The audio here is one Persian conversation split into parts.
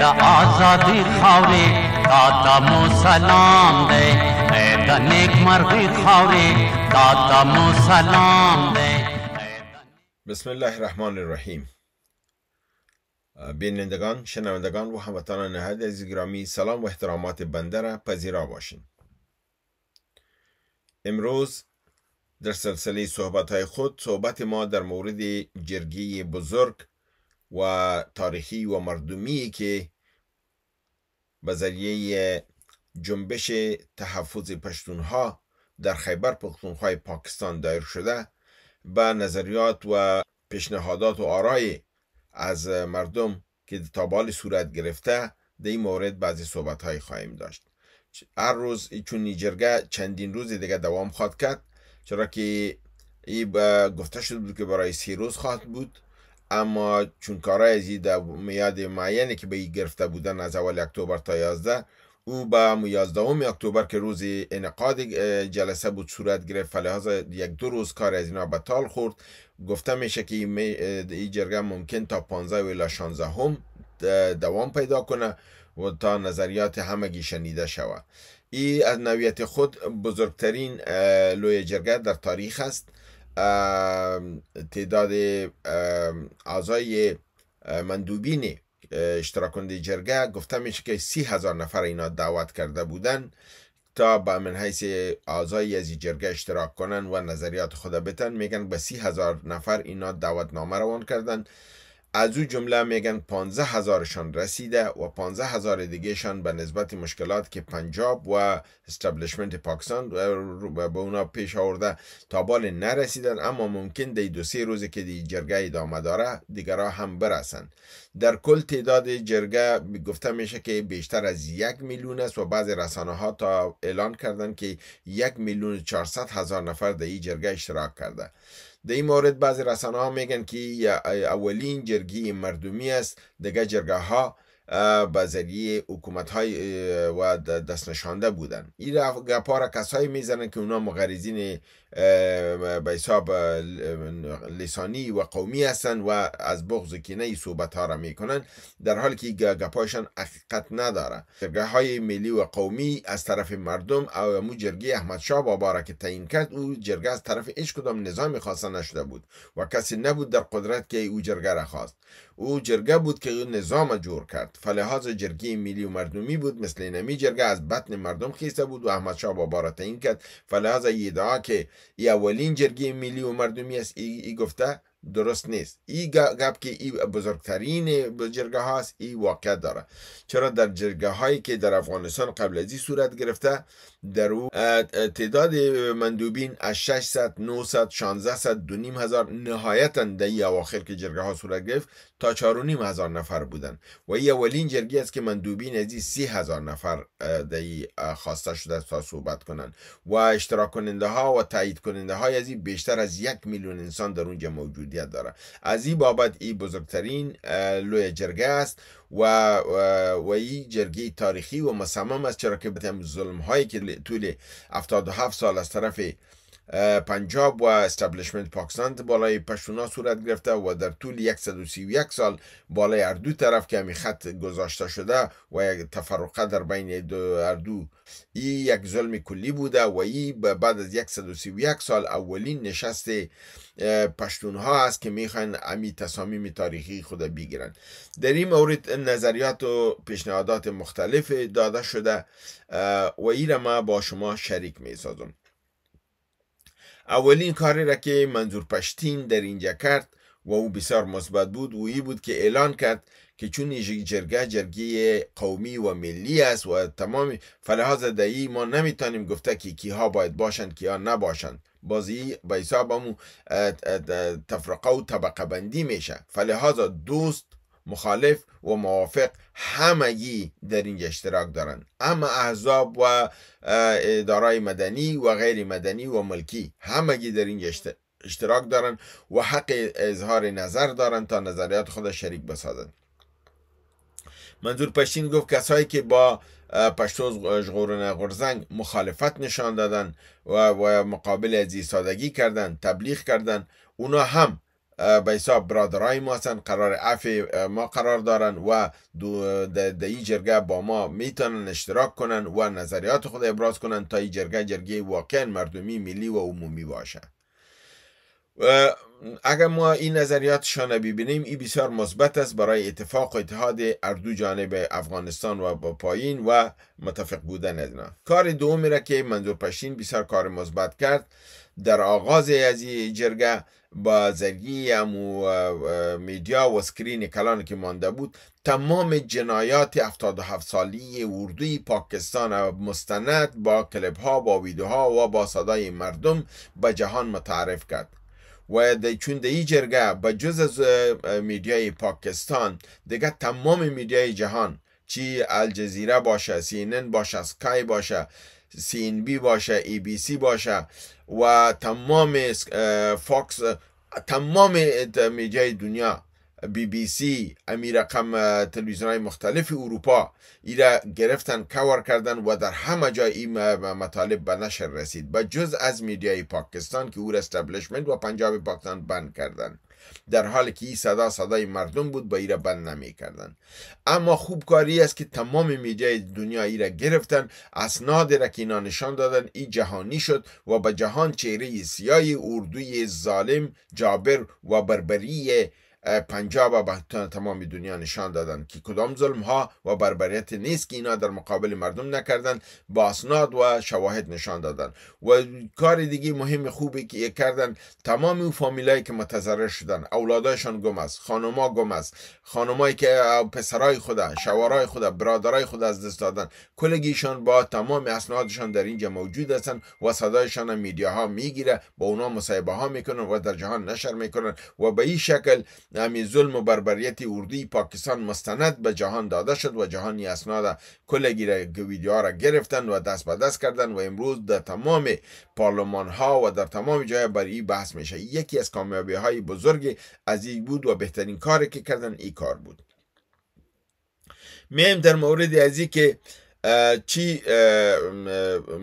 د آزادی خاورې تا ته مو سلام دی د نیک تا مو سلام دی بسم الله الرحمن الرحیم بینندگان شنوندگان و هموطنان هر از گرامی سلام و احترامات بنده را پذیرا باشین امروز در سلسله صحبت های خود صحبت ما در مورد جرگی بزرگ و تاریخی و مردمی که به ذریعه جنبش تحفظ پشتونها در خیبر پختونخوای پاکستان دایر شده به نظریات و پیشنهادات و آرای از مردم که تا تابال صورت گرفته در این مورد بعضی صحبت های خواهیم داشت هر روز چون نیجرگه چندین روز دیگه دوام خواهد کرد چرا که ای گفته شده بود که برای سی روز خواهد بود اما چون کارای زی در میاد معینی که به گرفته بودن از اول اکتبر تا یازده او به 11 اکتبر که روز انقاد جلسه بود صورت گرفت فلحاظا یک دو روز کار از اینا به خورد گفته میشه که این جرگه ممکن تا 15 و هم دوام پیدا کنه و تا نظریات همگی شنیده شود این از نویت خود بزرگترین لوی جرگه در تاریخ است تعداد اعضای مندوبین اشتراکنده جرگه گفته میشه که سی هزار نفر اینا دعوت کرده بودن تا به من حیث اعضای از جرگه اشتراک کنن و نظریات خدا بتن میگن به سی هزار نفر اینا دعوت نامه روان کردن از او جمله میگن پانزه هزارشان رسیده و پانزه هزار دیگهشان به نسبت مشکلات که پنجاب و استبلشمنت پاکستان به اونا پیش آورده تا بال نرسیدن اما ممکن دی دو سه روزی که دی جرگه ادامه داره دیگرها هم برسن در کل تعداد جرگه گفته میشه که بیشتر از یک میلیون است و بعضی رسانه ها تا اعلان کردن که یک میلیون چهارصد هزار نفر در این جرگه اشتراک کرده در این مورد بعضی رسانه ها میگن که اولین جرگی مردمی است دیگه جرگه ها به ذریعه حکومت های و دست نشانده بودن این گپا را کسایی میزنن که اونا مغرزین به حساب لسانی و قومی هستن و از بغض کینه صحبت ها را میکنن در حالی که گپایشان حقیقت نداره جرگه های ملی و قومی از طرف مردم او مو جرگه احمد شاه بابا را که تعیین کرد او جرگه از طرف ایش کدام نظام خواسته نشده بود و کسی نبود در قدرت که او جرگه را خواست او جرگه بود که نظام جور کرد فلحاظ جرگه ملی و مردمی بود مثل نمی جرگه از بطن مردم خیسته بود و احمد شاه بابا را تعیین کرد فلحاظ ایدعا که یا اولین جرگه ملی و مردمی است ای, گفته درست نیست ای گپ که ای بزرگترین جرگه هاست ای واقع داره چرا در جرگه هایی که در افغانستان قبل از این صورت گرفته در او تعداد مندوبین از 600 900 1600 دو هزار نهایتا در ای اواخر که جرگه ها صورت گرفت تا 4 هزار نفر بودند و ای اولین جرگه است که مندوبین از این سی هزار نفر در خواسته شده تا صحبت کنند و اشتراک کننده ها و تایید کننده های از این بیشتر از یک میلیون انسان در اونجا موجودیت داره از این بابت این بزرگترین لوی جرگه است و, و, این جرگه تاریخی و مصمم است چرا که ظلم هایی که طول 77 سال از طرف پنجاب و استبلشمنت پاکستان بالای پشتونا صورت گرفته و در طول 131 سال بالای اردو طرف که همی خط گذاشته شده و یک تفرقه در بین دو اردو ای یک ظلم کلی بوده و ای بعد از 131 سال اولین نشست پشتونها ها است که میخوان امی تصامیم تاریخی خود بگیرن در این مورد نظریات و پیشنهادات مختلف داده شده و ای را ما با شما شریک میسازم اولین کاری را که منظور پشتین در اینجا کرد و او بسیار مثبت بود و ای بود که اعلان کرد که چون جرگه جرگی قومی و ملی است و تمام فلحاظ دایی ما نمیتونیم گفته که کیها باید باشند کیها نباشند بازی به حساب تفرقه و طبقه بندی میشه فلحاظ دوست مخالف و موافق همگی در این اشتراک دارن اما احزاب و ادارای مدنی و غیر مدنی و ملکی همگی در این اشتراک دارن و حق اظهار نظر دارن تا نظریات خود شریک بسازند منظور پشتین گفت کسایی که با پشتوز غورن غرزنگ مخالفت نشان دادن و, مقابل ازی سادگی کردن تبلیغ کردن اونا هم به حساب برادرای ما هستن قرار اف ما قرار دارن و در این جرگه با ما میتونن اشتراک کنن و نظریات خود ابراز کنن تا این جرگه جرگه واقعا مردمی ملی و عمومی باشه اگر ما این نظریاتشان ببینیم این بسیار مثبت است برای اتفاق و اتحاد اردو جانب افغانستان و با پایین و متفق بودن کار دومی را که منظور پشین بسیار کار مثبت کرد در آغاز از جرگه با زرگی و میدیا و سکرین کلان که مانده بود تمام جنایات 77 سالی اردوی پاکستان مستند با کلپ ها با ویدیوها و با صدای مردم به جهان متعرف کرد و چون ای جرگه به جز از میدیای پاکستان دیگه تمام میدیای جهان چی الجزیره باشه سینن باشه سکای باشه سی بی باشه ای بی سی باشه و تمام فاکس تمام میدیای دنیا بی بی سی امی رقم تلویزیون های مختلف اروپا را گرفتن کور کردن و در همه جای این مطالب به نشر رسید و جز از میدیای پاکستان که او را استبلشمنت و پنجاب پاکستان بند کردن در حالی که این صدا صدای مردم بود با ای را بند کردن اما خوب کاری است که تمام میدیای دنیا ای را گرفتن اسناد را که اینا نشان دادن ای جهانی شد و به جهان چهره سیای اردوی ظالم جابر و بربری پنجاب و تمام دنیا نشان دادن که کدام ظلم ها و بربریت نیست که اینا در مقابل مردم نکردن با اسناد و شواهد نشان دادن و کار دیگه مهم خوبی که کردن تمام اون فامیلایی که متضرر شدن اولادایشان گم است خانما گم است خانمایی که پسرای خدا شوارای خدا برادرای خود از دست دادن کلگیشان با تمام اسنادشان در اینجا موجود هستن و صدایشان میدیاها میگیره با اونا مصاحبه ها میکنن و در جهان نشر میکنن و به این شکل نامی ظلم و بربریت اردوی پاکستان مستند به جهان داده شد و جهانی اسناد کل را ویدیوها را گرفتن و دست به دست کردن و امروز در تمام پارلمان ها و در تمام جای بر این بحث میشه یکی از کامیابی های بزرگ از این بود و بهترین کاری که کردن این کار بود میم در مورد از که چی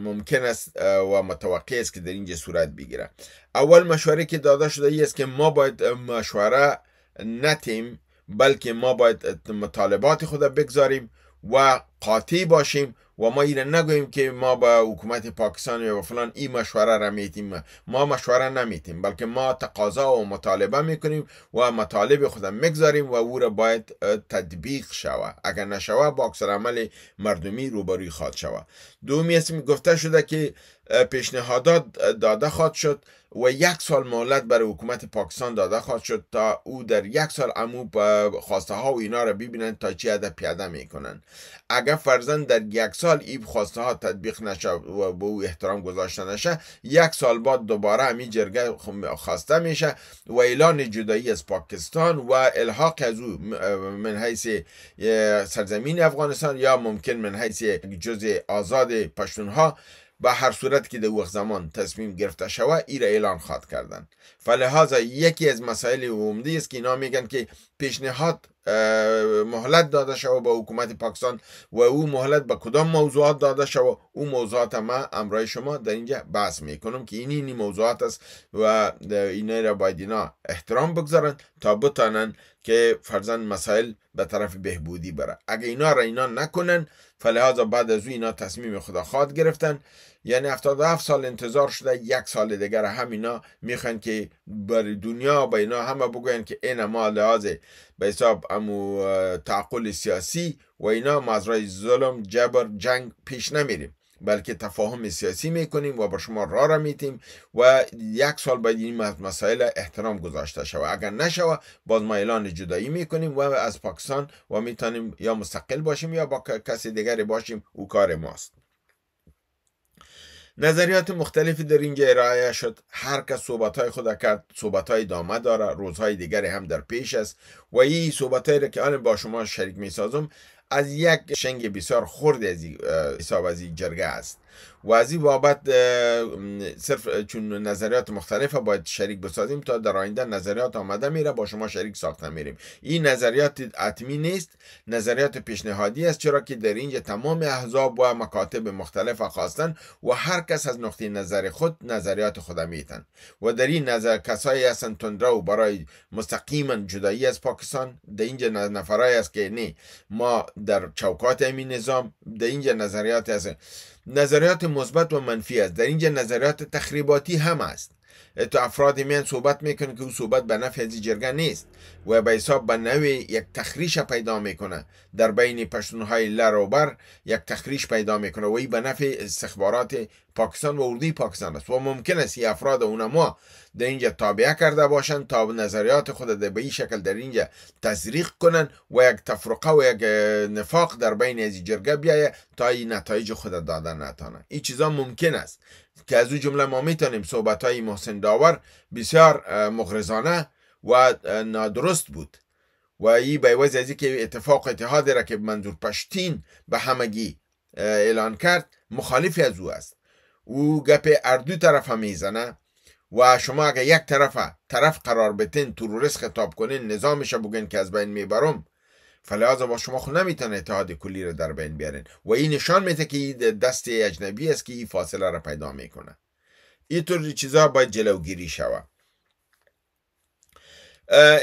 ممکن است و متوقع است که در اینجا صورت بگیره اول مشوره که داده شده ای است که ما باید مشوره نتیم بلکه ما باید مطالبات خود بگذاریم و قاطع باشیم و ما این نگوییم که ما به حکومت پاکستان یا فلان این مشوره را میتیم ما مشوره نمیتیم بلکه ما تقاضا و مطالبه میکنیم و مطالب خود میگذاریم و او را باید تدبیق شوه اگر نشوه با اکثر عمل مردمی روبروی خواد شوه دومی اسم گفته شده که پیشنهادات داده خواهد شد و یک سال مهلت برای حکومت پاکستان داده خواد شد تا او در یک سال امو خواسته ها و اینا را ببینند تا چی پیاده میکنن اگر فرزن در یک سال این خواسته ها تطبیق نشد و به او احترام گذاشته نشه یک سال بعد دوباره امی جرگه خواسته میشه و اعلان جدایی از پاکستان و الحاق از او من حیث سرزمین افغانستان یا ممکن من حیث جزء آزاد ها، به هر صورت که در وقت زمان تصمیم گرفته شوه ای را اعلان خواد کردن فلحاظ یکی از مسائل عمده است که اینا میگن که پیشنهاد مهلت داده شوه به حکومت پاکستان و او مهلت به کدام موضوعات داده شوه او موضوعات ما امرای شما در اینجا بحث میکنم که این اینی موضوعات است و اینا را باید اینا احترام بگذارن تا بتانن که فرزن مسائل به طرف بهبودی بره اگه اینا را اینا نکنن فلحاظا بعد از او اینا تصمیم خدا خواد گرفتن یعنی 77 سال انتظار شده یک سال دیگر هم اینا میخوان که بر دنیا به اینا همه بگوین که این ما لحاظ به حساب امو تعقل سیاسی و اینا مزرای ظلم جبر جنگ پیش نمیریم بلکه تفاهم سیاسی میکنیم و با شما را را میتیم و یک سال باید این مسائل احترام گذاشته شود اگر نشود باز ما اعلان جدایی میکنیم و از پاکستان و میتونیم یا مستقل باشیم یا با کسی دیگری باشیم او کار ماست نظریات مختلفی در اینجا ارائه شد هر کس صحبت های خود کرد صحبت های دامه داره روزهای دیگری هم در پیش است و این صحبت را که آن با شما شریک می سازم از یک شنگ بسیار خرد از حساب از جرگه است و از این بابت صرف چون نظریات مختلفه باید شریک بسازیم تا در آینده نظریات آمده میره با شما شریک ساخته میریم این نظریات اتمی نیست نظریات پیشنهادی است چرا که در اینجا تمام احزاب و مکاتب مختلف خواستن و هر کس از نقطه نظر خود نظریات خود میتن و در این نظر کسایی هستند تندرو برای مستقیما جدایی از پاکستان در اینجا نفرایی است که نه ما در چوکات این نظام در اینجا نظریات هست نظریات مثبت و منفی است در اینجا نظریات تخریباتی هم است تو افرادی میان صحبت میکنه که او صحبت به نفع از جرگه نیست و به حساب به نوی یک تخریش پیدا میکنه در بین پشتونهای لر و بر یک تخریش پیدا میکنه و ای به نفع استخبارات پاکستان و اردی پاکستان است و ممکن است این افراد اونما در اینجا تابعه کرده باشن تا نظریات خود به این شکل در اینجا تزریق کنن و یک تفرقه و یک نفاق در بین از جرگه بیایه تا این نتایج خود دادن نتانه این چیزا ممکن است که از او جمله ما میتونیم صحبت های محسن داور بسیار مغرزانه و نادرست بود و ای به از که اتفاق اتحاد را که منظور پشتین به همگی اعلان کرد مخالفی از او است او گپ اردو طرف هم میزنه و شما اگر یک طرف طرف قرار بتین تروریست خطاب کنین نظامش بگین که از بین میبرم فلحاظا با شما خود نمیتونه اتحاد کلی رو در بین بیارین و این نشان میده که دست اجنبی است که این فاصله را پیدا میکنه اینطور چیزها باید جلوگیری شود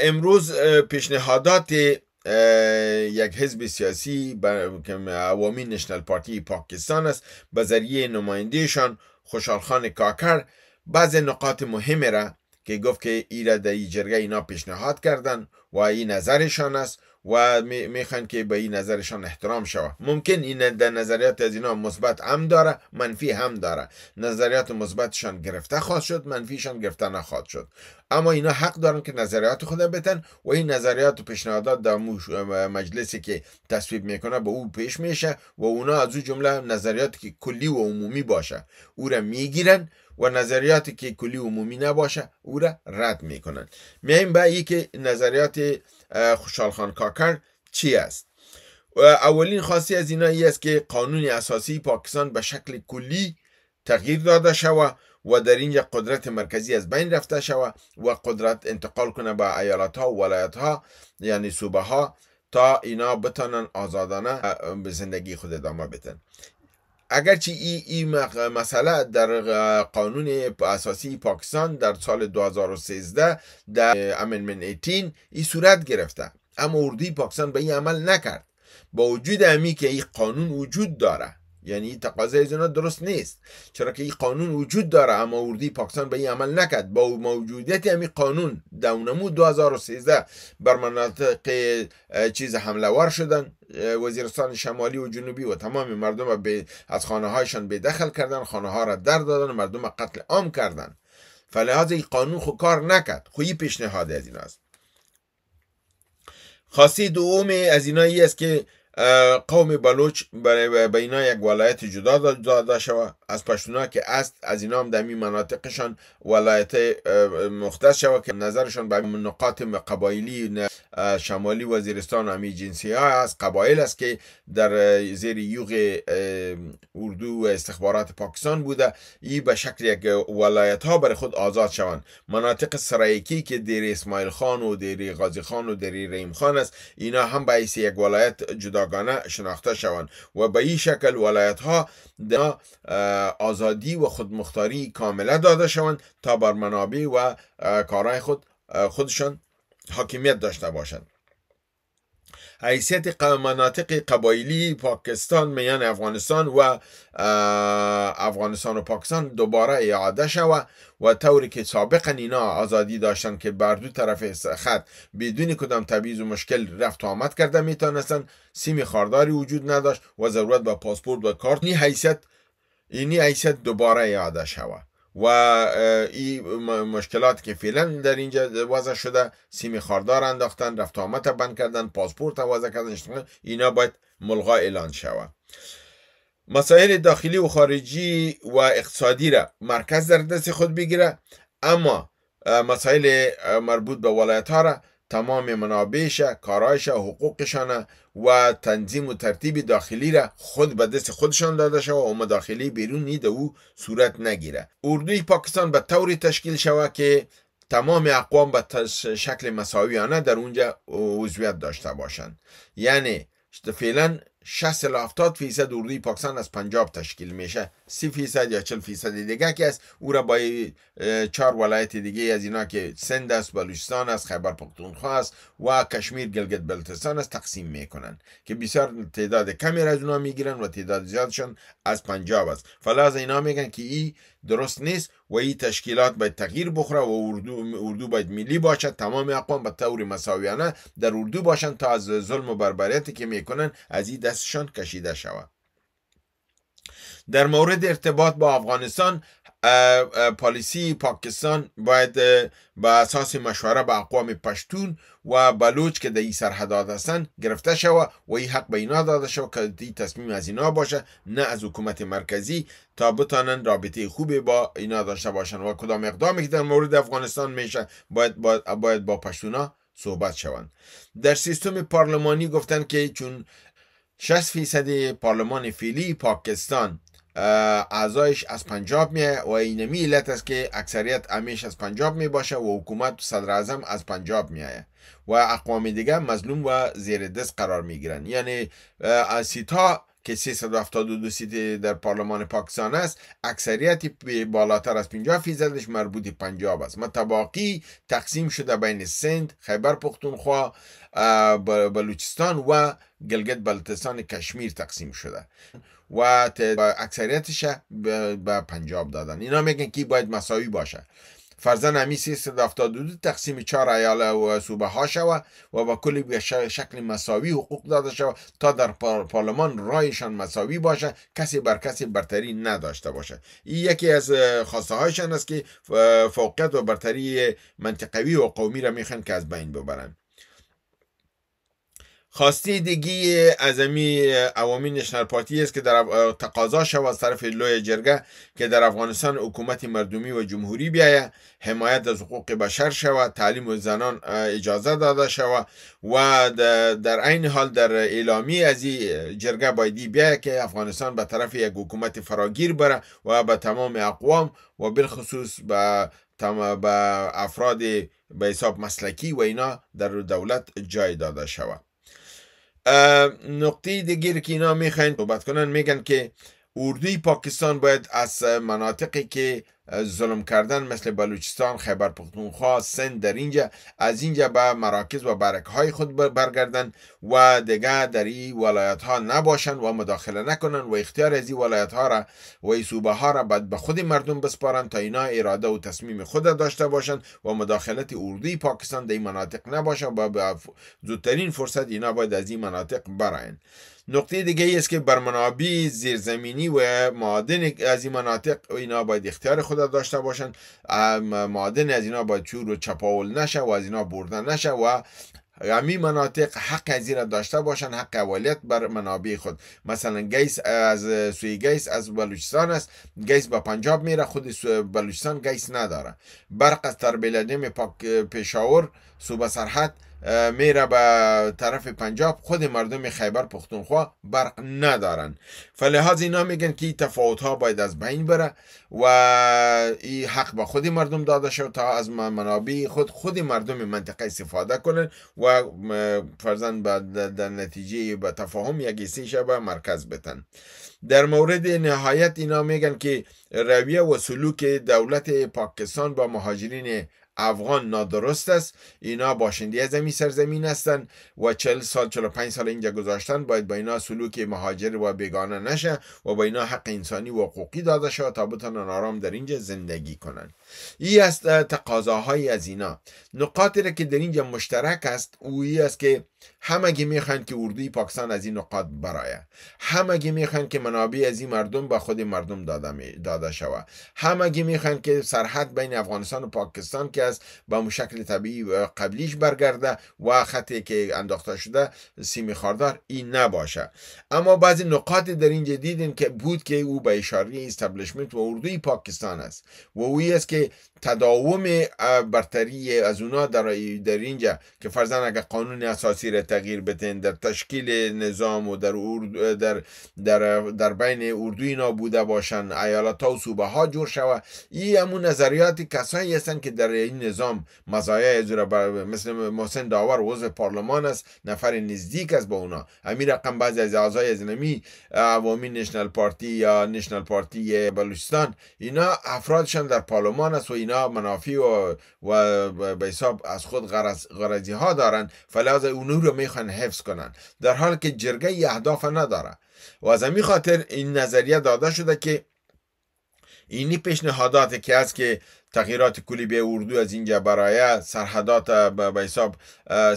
امروز پیشنهادات یک حزب سیاسی عوامی نشنل پارتی پاکستان است به ذریعه نمایندهشان خوشالخان کاکر بعض نقاط مهمه را که گفت که ای را در ای جرگه اینا پیشنهاد کردن و این نظرشان است و میخوان که به این نظرشان احترام شوه ممکن این در نظریات از اینا مثبت هم داره منفی هم داره نظریات مثبتشان گرفته خواهد شد منفیشان گرفته نخواهد شد اما اینا حق دارن که نظریات خود بتن و این نظریات و پیشنهادات در مجلسی که تصویب میکنه به او پیش میشه و اونا از او جمله نظریاتی که کلی و عمومی باشه او را میگیرن و نظریاتی که کلی و عمومی نباشه او را رد میکنن میایم به که نظریات خوشحال خان کاکر چی است اولین خاصی از اینا ای است که قانون اساسی پاکستان به شکل کلی تغییر داده شود و در اینجا قدرت مرکزی از بین رفته شود و قدرت انتقال کنه به ایالت ها و ولایت ها یعنی صوبه ها تا اینا بتانن آزادانه به زندگی خود ادامه بدن. اگرچه این ای مسئله در قانون اساسی پاکستان در سال 2013 در امنمن 18 ای صورت گرفته اما اردوی پاکستان به این عمل نکرد با وجود امی که این قانون وجود داره یعنی تقاضای از درست نیست چرا که این قانون وجود داره اما اردی پاکستان به این عمل نکرد با موجودیت همین قانون دونمو 2013 بر مناطق چیز حمله شدن وزیرستان شمالی و جنوبی و تمام مردم از خانه هایشان به دخل کردن خانه ها را در دادن و مردم قتل عام کردن فلحاظ این قانون خو کار نکرد خو این پیشنهاد از این است خاصی دوم از اینایی است که قوم بلوچ برای بینا یک ولایت جدا داده شوه از پشتونا که است از اینا هم در مناطقشان ولایت مختص شوه که نظرشان به نقاط قبایلی شمالی وزیرستان همی جنسی ها است قبایل است که در زیر یوغ اردو و استخبارات پاکستان بوده ای به شکل یک ولایت ها برای خود آزاد شوند مناطق سرایکی که دیر اسماعیل خان و دیر غازی خان و دیر ریم خان است اینا هم به یک ولایت جدا جداگانه شناخته شوند و به این شکل ولایت ها آزادی و خودمختاری کامله داده شوند تا بر منابع و کارهای خود خودشان حاکمیت داشته باشند حیثیت مناطق قبایلی پاکستان میان افغانستان و افغانستان و پاکستان دوباره اعاده شوه و طوری که سابقا اینا آزادی داشتن که بر دو طرف خط بدون کدام تبعیض و مشکل رفت و آمد کرده میتونستن سیم خارداری وجود نداشت و ضرورت به پاسپورت و کارت نی حیثیت اینی حیثیت دوباره اعاده شود و این مشکلات که فعلا در اینجا وضع شده سیم خاردار انداختن رفت آمد بند کردن پاسپورت وضع کردن اینا باید ملغا اعلان شود مسائل داخلی و خارجی و اقتصادی را مرکز در دست خود بگیره اما مسائل مربوط به ولایت ها را تمام منابعش کارایش حقوقشان و تنظیم و ترتیب داخلی را خود به دست خودشان داده شود و مداخله بیرونی در او صورت نگیره اردوی پاکستان به طوری تشکیل شود که تمام اقوام به شکل مساویانه در اونجا عضویت داشته باشند یعنی فعلا 60 الی 70 فیصد اردوی پاکستان از پنجاب تشکیل میشه 30 فیصد یا 40 فیصد دیگه که است او را با چهار ولایت دیگه از اینا که سند است بلوچستان است خیبر پختونخوا است و کشمیر گلگت بلتستان است تقسیم میکنن که بسیار تعداد کمی از اونا میگیرن و تعداد زیادشان از پنجاب است از اینا میگن که ای درست نیست و این تشکیلات باید تغییر بخوره و اردو, اردو باید ملی باشد تمام اقوام به طور مساویانه در اردو باشند تا از ظلم و بربریتی که میکنن از این دستشان کشیده شود در مورد ارتباط با افغانستان پالیسی پاکستان باید به اساس مشوره به اقوام پشتون و بلوچ که در این سرحدات هستند گرفته شوه و این حق به اینا داده شوه که این تصمیم از اینا باشه نه از حکومت مرکزی تا بتانن رابطه خوبی با اینا داشته باشن و کدام اقدامی که در مورد افغانستان میشه باید با, باید با پشتونا صحبت شوند در سیستم پارلمانی گفتن که چون 60 فیصد پارلمان فعلی پاکستان اعضایش از پنجاب میه و اینمی علت است که اکثریت امیش از پنجاب می باشه و حکومت و صدر اعظم از پنجاب میایه و اقوام دیگه مظلوم و زیر دست قرار میگیرن یعنی از سیتا که 372 سیت در پارلمان پاکستان است اکثریت بالاتر از 50 فیزدش مربوط پنجاب است متباقی تقسیم شده بین سند خیبر پختونخوا بلوچستان و گلگت بلتستان کشمیر تقسیم شده و اکثریتش به پنجاب دادن اینا میگن که باید مساوی باشه فرزن همی 372 تقسیم چهار ایال و صوبه ها شود و با کلی به شکل مساوی حقوق داده شود تا در پارلمان رایشان مساوی باشه کسی بر کسی برتری نداشته باشه این یکی از خواسته هایشان است که فوقیت و برتری منطقوی و قومی را میخوان که از بین ببرند. دیگی از امی عوامی نشنل پارتی است که در تقاضا شود از طرف لوی جرگه که در افغانستان حکومت مردمی و جمهوری بیاید حمایت از حقوق بشر شود تعلیم و زنان اجازه داده شود و در عین حال در اعلامی از این جرگه بایدی بیایه که افغانستان به طرف یک حکومت فراگیر بره و به تمام اقوام و بالخصوص به به افراد به حساب مسلکی و اینا در دولت جای داده شود نقطه دیگه که اینا میخواین صحبت کنن میگن که اردوی پاکستان باید از مناطقی که ظلم کردن مثل بلوچستان خیبر پختونخوا سند در اینجا از اینجا به مراکز و برک های خود برگردن و دیگه در این ولایت ها نباشن و مداخله نکنن و اختیار از این ولایت ها را و صوبه ها را بعد به خود مردم بسپارن تا اینا اراده و تصمیم خود داشته باشند و مداخلت اردوی پاکستان در این مناطق نباشه و به زودترین فرصت اینا باید از این مناطق براین نقطه دیگه ای است که بر منابع زیرزمینی و معادن از این مناطق اینا باید اختیار خود داشته باشند معادن از اینا باید چور و چپاول نشه و از اینا بردن نشه و همین مناطق حق از را داشته باشند حق اولیت بر منابع خود مثلا گیس از سوی گیس از بلوچستان است گیس به پنجاب میره خود بلوچستان گیس نداره برق از تربیلدیم پاک پشاور صوبه سرحد میره به طرف پنجاب خود مردم خیبر پختونخوا برق ندارن فلحاظ اینا میگن که این تفاوت ها باید از بین بره و این حق به خود مردم داده شد تا از منابع خود خود مردم منطقه استفاده کنن و فرزن در نتیجه به تفاهم یک به مرکز بتن در مورد نهایت اینا میگن که رویه و سلوک دولت پاکستان با مهاجرین افغان نادرست است اینا باشندی از زمین سرزمین هستند و چل سال پنج سال اینجا گذاشتن باید با اینا سلوک مهاجر و بیگانه نشه و با اینا حق انسانی و حقوقی داده شود تا بتونن آرام در اینجا زندگی کنند ای است تقاضاهایی از اینا نقاطی را که در اینجا مشترک است او ای است که همگی میخوان که اردوی پاکستان از این نقاط برایه همگی میخوان که منابع از این مردم به خود مردم داده, داده شود همگی میخوان که سرحد بین افغانستان و پاکستان که است به مشکل طبیعی قبلیش برگرده و خطی که انداخته شده سیم خاردار این نباشه اما بعضی نقاط در اینجا دیدن که بود که او به اشاره استبلشمنت و اردوی پاکستان است و او است که تداوم برتری از اونا در, اینجا که فرزن اگر قانون اساسی را تغییر بتین در تشکیل نظام و در, در, در, بین اردو اینا بوده باشن ایالت و صوبه ها جور شوه این همون نظریات کسایی هستن که در این نظام مزایای مثل محسن داور عضو پارلمان است نفر نزدیک است با اونا همین رقم بعضی از اعضای از نمی عوامی نشنل پارتی یا نشنل پارتی بلوچستان اینا افرادشان در پارلمان انسان است و اینا منافی و, و به حساب از خود غرض غرضی ها دارن فلاز اونو رو میخوان حفظ کنن در حالی که جرگه اهداف نداره و از خاطر این نظریه داده شده که اینی پیشنهاداتی که هست که تغییرات کلی به اردو از اینجا برای سرحدات به حساب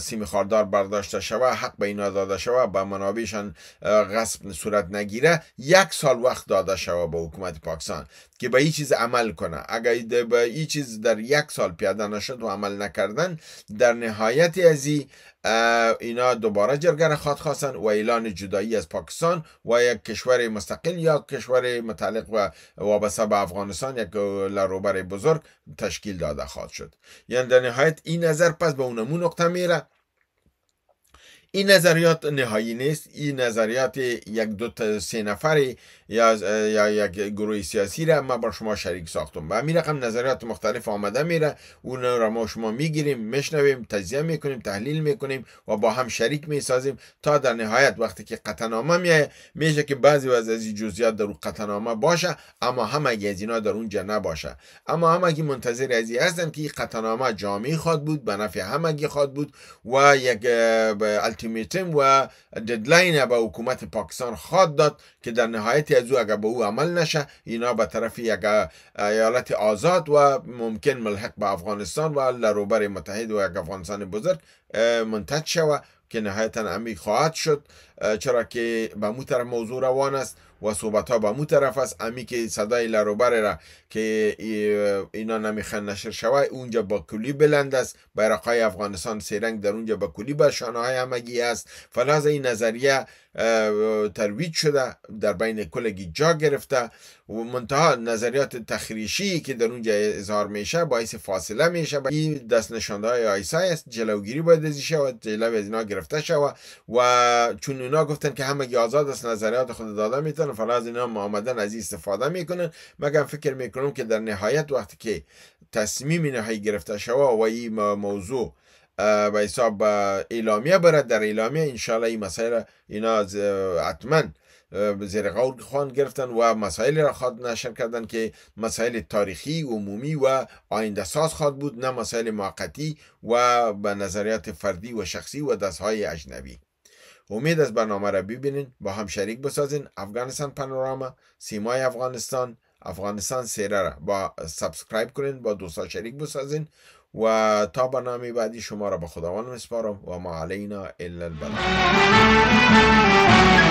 سیم خاردار برداشته شوه حق به اینا داده شوه به منابعشان غصب صورت نگیره یک سال وقت داده شوه به حکومت پاکستان که به این چیز عمل کنه اگر به این چیز در یک سال پیاده نشد و عمل نکردن در نهایت از اینا دوباره جرگر خواد خواستن و اعلان جدایی از پاکستان و یک کشور مستقل یا کشور متعلق و وابسته به افغانستان یک لروبر بزرگ تشکیل داده خواد شد یعنی در نهایت این نظر پس به اونمون نقطه میره این نظریات نهایی نیست این نظریات یک دو تا سه نفری یا, یا یک گروه سیاسی را ما با شما شریک ساختم به می رقم نظریات مختلف آمده میره اون را ما شما میگیریم میشنویم تجزیه میکنیم تحلیل میکنیم و با هم شریک میسازیم تا در نهایت وقتی که قطعنامه میایه میشه که بعضی از از جزئیات در قطنامه باشه اما همه از اینا در اونجا نباشه اما همگی منتظر از این هستن که قطنامه جامعی خواد بود به نفع همگی خواد بود و یک التیمیتم و ددلاین به حکومت پاکستان خواد داد که در نهایت از او اگر به او عمل نشه اینا به طرف یک ایالت آزاد و ممکن ملحق به افغانستان و لروبر متحد و یک افغانستان بزرگ منتج شوه که نهایتا امی خواهد شد چرا که به مو طرف موضوع روان است و صحبت ها به مو طرف است امی که صدای لروبر را که اینا نمیخن نشر شوه اونجا با کلی بلند است بیرقای افغانستان سیرنگ در اونجا با کلی به شانه های همگی است فلاز این نظریه ترویج شده در بین کلگی جا گرفته و منتها نظریات تخریشی که در اونجا اظهار میشه باعث فاصله میشه این دست نشانده های آیسای است جلوگیری باید ازی شود جلو از اینا گرفته شود و چون اینا گفتن که همگی آزاد است نظریات خود داده میتونن فلا از اینا آمدن از این استفاده میکنه مگر فکر میکنم که در نهایت وقتی که تصمیم نهایی گرفته شوه و این موضوع به حساب اعلامیه برد در اعلامیه انشالله این مسائل اینا حتما زیر قول خوان گرفتن و مسائل را خواد نشر کردن که مسائل تاریخی عمومی و آینده ساز خواد بود نه مسائل موقتی و به نظریات فردی و شخصی و دستهای اجنبی امید از برنامه را ببینین با هم شریک بسازین افغانستان پانوراما سیمای افغانستان افغانستان سیره را با سابسکرایب کنین با دوستا شریک بسازین و تا برنامه بعدی شما را به خداوند مسپارم و ما علینا الا البلاغ